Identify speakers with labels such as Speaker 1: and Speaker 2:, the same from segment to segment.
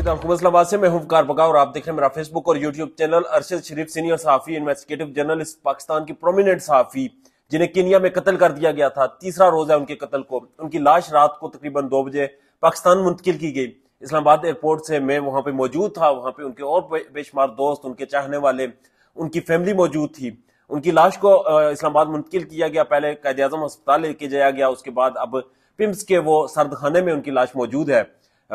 Speaker 1: आपके नाम कुबस से मैं हूँ बगा और आप देख रहे हैं मेरा फेसबुक और YouTube channel Arshad Sharif senior सहाफी इन्वेस्टिगेटिव जर्नलिस्ट पाकिस्तान की प्रोमिनेंट सहाफी जिन्हें केनिया में कत्ल कर दिया गया था तीसरा रोज है उनके कत्ल को उनकी लाश रात को तकरीबन दो बजे पाकिस्तान मुंतकिल की गई इस्लामाबाद एयरपोर्ट से मैं वहां पे मौजूद था वहां पे उनके और बेशुमार दोस्त उनके चाहने वाले उनकी फैमिली मौजूद थी उनकी लाश को इस्लामाबाद मुंतकिल किया गया पहले कैद अजम अस्पताल लेके जाया गया उसके बाद अब पिम्स के वो सर्द खाने में उनकी लाश मौजूद है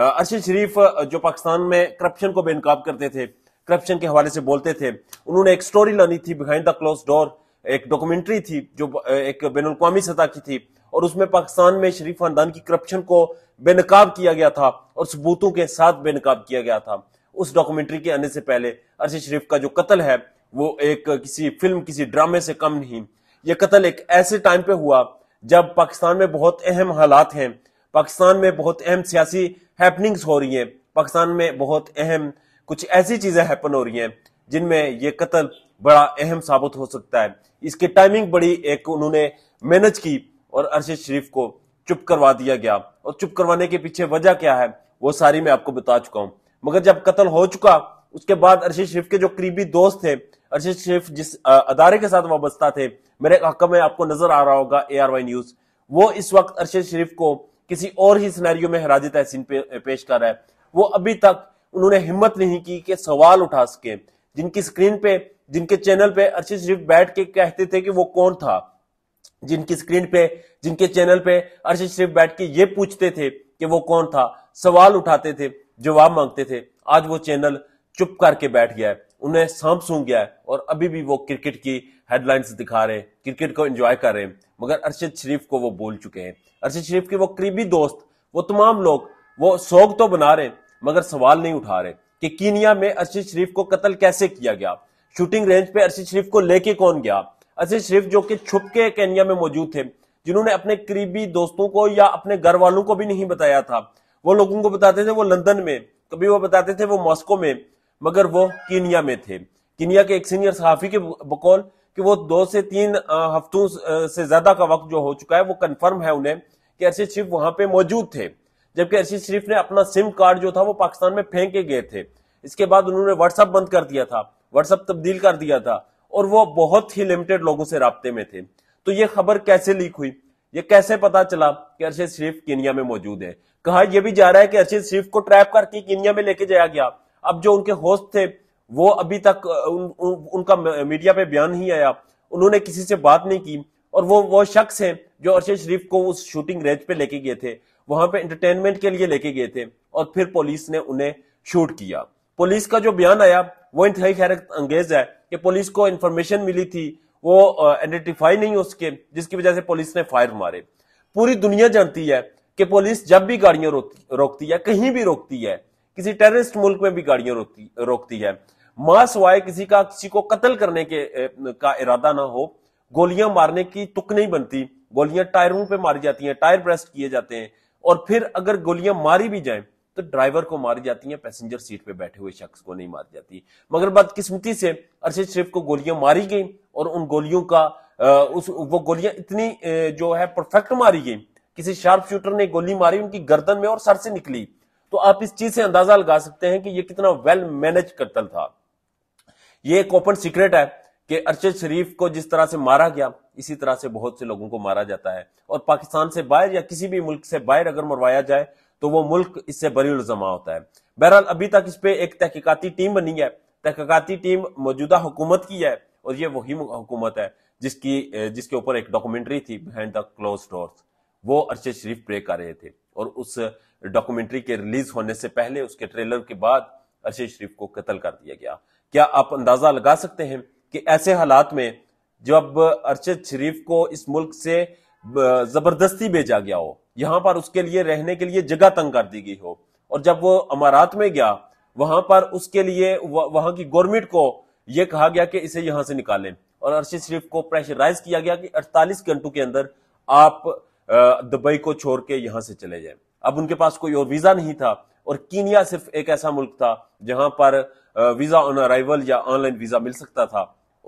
Speaker 1: अरशद शरीफ जो पाकिस्तान में करप्शन को बेनकाब करते थे करप्शन के हवाले से बोलते थे उन्होंने एक स्टोरी लानी थी बिहाइंड द क्लोज डोर एक डॉक्यूमेंट्री थी जो एक बेन अवी सतह की थी और उसमें पाकिस्तान में शरीफ खानदान की करप्शन को बेनकाब किया गया था और सबूतों के साथ बेनकाब किया गया था उस डॉक्यूमेंट्री के आने से पहले अर्शद शरीफ का जो कत्ल है वो एक किसी फिल्म किसी ड्रामे से कम नहीं ये कत्ल एक ऐसे टाइम पे हुआ जब पाकिस्तान में बहुत अहम हालात हैं पाकिस्तान में बहुत अहम सियासी हैपनिंग्स हो रही हैं पाकिस्तान में बहुत अहम कुछ ऐसी चीज़ें हैपन हो रही हैं जिनमें ये कत्ल बड़ा अहम साबित हो सकता है इसकी टाइमिंग बड़ी एक उन्होंने मैनेज की और अरशद शरीफ को चुप करवा दिया गया और चुप करवाने के पीछे वजह क्या है वो सारी मैं आपको बता चुका हूँ मगर जब कत्ल हो चुका उसके बाद अरशद शरीफ के जो करीबी दोस्त थे अरशद शरीफ जिस अदारे के साथ वाबस्ता थे मेरे हक में आपको नजर आ रहा होगा ए आर वाई न्यूज वो इस वक्त अरशद शरीफ को किसी और ही सिनेरियो में हराज तहसीन पे, पेश कर रहा है वो अभी तक उन्होंने हिम्मत नहीं की कि सवाल उठा सके जिनकी स्क्रीन पे जिनके चैनल पे अर्शद शरीफ बैठ के कहते थे कि वो कौन था जिनकी स्क्रीन पे जिनके चैनल पे अर्शद शरीफ बैठ के ये पूछते थे कि वो कौन था सवाल उठाते थे जवाब मांगते थे आज वो चैनल चुप करके बैठ गया है उन्हें सांप सूं गया है और अभी भी वो क्रिकेट की हेडलाइंस दिखा रहे हैं क्रिकेट को एंजॉय कर रहे हैं मगर अरशद शरीफ को वो बोल चुके हैं अरशद शरीफ के वो करीबी दोस्त वो तमाम लोग वो शौक तो बना रहे मगर सवाल नहीं उठा रहे कि कीनिया में अरशद शरीफ को कत्ल कैसे किया गया शूटिंग रेंज पे अरशद शरीफ को लेके कौन गया अरशद शरीफ जो कि छुप के कैनिया में मौजूद थे जिन्होंने अपने करीबी दोस्तों को या अपने घर वालों को भी नहीं बताया था वो लोगों को बताते थे वो लंदन में कभी वो बताते थे वो मॉस्को में मगर वो कीनिया में थे कीनिया के एक सीनियर सहाफी के बकौल कि वो दो से तीन हफ्तों से ज्यादा का वक्त जो हो चुका है वो कन्फर्म है उन्हें कि अर्शद शरीफ वहां पर मौजूद थे जबकि अर्शद शरीफ ने अपना सिम कार्ड जो था वो पाकिस्तान में फेंके गए थे इसके बाद उन्होंने व्हाट्सअप बंद कर दिया था व्हाट्सअप तब्दील कर दिया था और वो बहुत ही लिमिटेड लोगों से रबते में थे तो ये खबर कैसे लीक हुई ये कैसे पता चला कि अर्शद शरीफ कीनिया में मौजूद है कहा यह भी जा रहा है कि अर्शद शरीफ को ट्रैप करके कीनिया में लेके जाया गया अब जो उनके होस्ट थे वो अभी तक उन, उनका मीडिया पे बयान नहीं आया उन्होंने किसी से बात नहीं की और वो वो शख्स हैं जो अरशद शरीफ को उस शूटिंग रेंज पे लेके गए थे वहां पे एंटरटेनमेंट के लिए लेके गए थे और फिर पुलिस ने उन्हें शूट किया पुलिस का जो बयान आया वो इंतहाई खैर अंगेज है कि पुलिस को इंफॉर्मेशन मिली थी वो आइडेंटिफाई नहीं उसके जिसकी वजह से पुलिस ने फायर मारे पूरी दुनिया जानती है कि पुलिस जब भी गाड़ियां रोकती है कहीं भी रोकती है किसी टेररिस्ट मुल्क में भी गाड़ियां रोकती रोकती है मास वाय किसी का किसी को कत्ल करने के का इरादा ना हो गोलियां मारने की तुक नहीं बनती गोलियां टायरों पे मारी जाती हैं टायर ब्रेस्ट किए जाते हैं और फिर अगर गोलियां मारी भी जाए तो ड्राइवर को मारी जाती हैं पैसेंजर सीट पे बैठे हुए शख्स को नहीं मारी जाती मगर बदकिस्मती से अरशद शरीफ को गोलियां मारी गई और उन गोलियों का उस वो गोलियां इतनी जो है परफेक्ट मारी गई किसी शार्प शूटर ने गोली मारी उनकी गर्दन में और सर से निकली तो आप इस चीज से अंदाजा लगा सकते हैं कि ये कितना वेल मैनेज करतल था ये एक ओपन सीक्रेट है कि अरशद शरीफ को जिस तरह से मारा गया इसी तरह से बहुत से लोगों को मारा जाता है और पाकिस्तान से बाहर या किसी भी मुल्क से बाहर अगर मरवाया जाए तो वो मुल्क इससे बरी जमा होता है बहरहाल अभी तक इस पर एक तहकीकती टीम बनी है तहकीकती टीम मौजूदा हुकूमत की है और ये वही हुकूमत है जिसकी जिसके ऊपर एक डॉक्यूमेंट्री थी बिहाइंड द क्लोज डोर्स वो अरशद शरीफ प्रे कर रहे थे और उस डॉक्यूमेंट्री के रिलीज होने से पहले उसके ट्रेलर के बाद अर्शद शरीफ को कत्ल कर दिया गया क्या आप अंदाजा लगा सकते हैं कि ऐसे हालात में जब अर्शद शरीफ को इस मुल्क से जबरदस्ती भेजा गया हो यहां पर उसके लिए रहने के लिए जगह तंग कर दी गई हो और जब वो अमारात में गया वहां पर उसके लिए वहां की गवर्नमेंट को यह कहा गया कि इसे यहां से निकालें और अर्शद शरीफ को प्रेशराइज किया गया कि 48 घंटों के अंदर आप दुबई को छोड़ के यहां से चले जाए अब उनके पास कोई और वीजा नहीं था और कीनिया सिर्फ एक ऐसा मुल्क था जहां पर वीजा ऑन अराइवल या ऑनलाइन वीजा मिल सकता था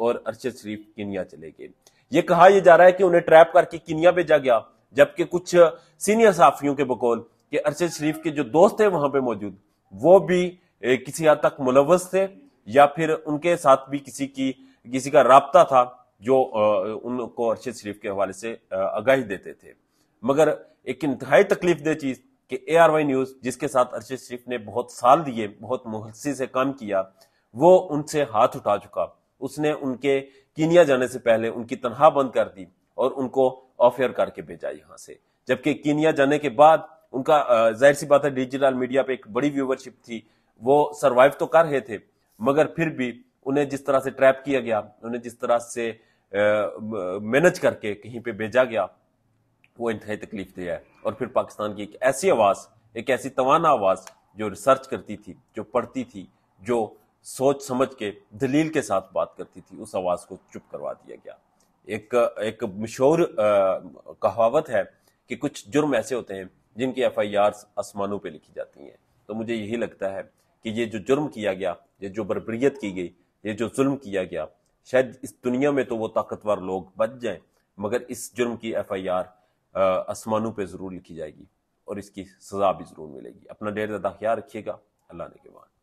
Speaker 1: और अरशद शरीफ कीनिया चले गए ये कहा यह जा रहा है कि उन्हें ट्रैप करके कीनिया भेजा गया जबकि कुछ सीनियर साफियों के बकौल कि अरशद शरीफ के जो दोस्त थे वहां पर मौजूद वो भी किसी हद तक मुलवस थे या फिर उनके साथ भी किसी की किसी का रबता था जो उनको अरशद शरीफ के हवाले से आगाही देते थे मगर एक इंतहाई तकलीफ दे चीज़ कि ए आर वाई न्यूज़ जिसके साथ अरशद शरीफ ने बहुत साल दिए बहुत मुहसी से काम किया वो उनसे हाथ उठा चुका उसने उनके कीनिया जाने से पहले उनकी तनखा बंद कर दी और उनको ऑफेयर करके भेजा यहाँ से जबकि कीनिया जाने के बाद उनका जाहिर सी बात है डिजिटल मीडिया पे एक बड़ी व्यूवरशिप थी वो सरवाइव तो कर रहे थे मगर फिर भी उन्हें जिस तरह से ट्रैप किया गया उन्हें जिस तरह से मैनेज करके कहीं पे भेजा गया वो इंतहाई तकलीफ दे है और फिर पाकिस्तान की एक ऐसी आवाज़ एक ऐसी तोाना आवाज़ जो रिसर्च करती थी जो पढ़ती थी जो सोच समझ के दलील के साथ बात करती थी उस आवाज़ को चुप करवा दिया गया एक एक मशहूर कहावत है कि कुछ जुर्म ऐसे होते हैं जिनकी एफ आई आर आसमानों पर लिखी जाती हैं तो मुझे यही लगता है कि ये जो जुर्म किया गया ये जो बरबरीत की गई ये जो जुल्म किया गया शायद इस दुनिया में तो वो ताकतवर लोग बच जाएं मगर इस जुर्म की एफ आई आर आसमानों पर ज़रूर लिखी जाएगी और इसकी सज़ा भी ज़रूर मिलेगी अपना डेर ज़्यादा ख्याल रखिएगा अल्लाह ने के बाद